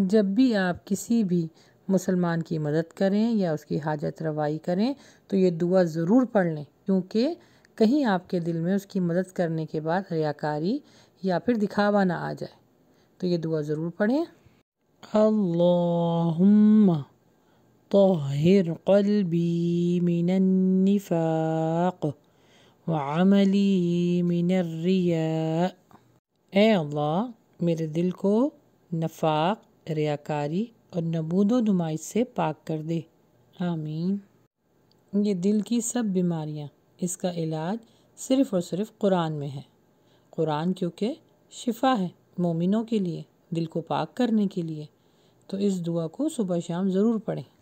जब भी आप किसी भी मुसलमान की मदद करें या उसकी हाजत रवाई करें तो ये दुआ ज़रूर पढ़ लें क्योंकि कहीं आपके दिल में उसकी मदद करने के बाद रियाकारी या फिर दिखावा ना आ जाए तो ये दुआ ज़रूर पढ़ें طهر قلبي من النفاق وعملي من الرياء ए अल्लाह मेरे दिल को नफाक रियाकारी और नबूद नुमाइश से पाक कर दे आमीन ये दिल की सब बीमारियाँ इसका इलाज सिर्फ़ और सिर्फ कुरान में है कुरान क्योंकि शिफा है मोमिनों के लिए दिल को पाक करने के लिए तो इस दुआ को सुबह शाम ज़रूर पढ़ें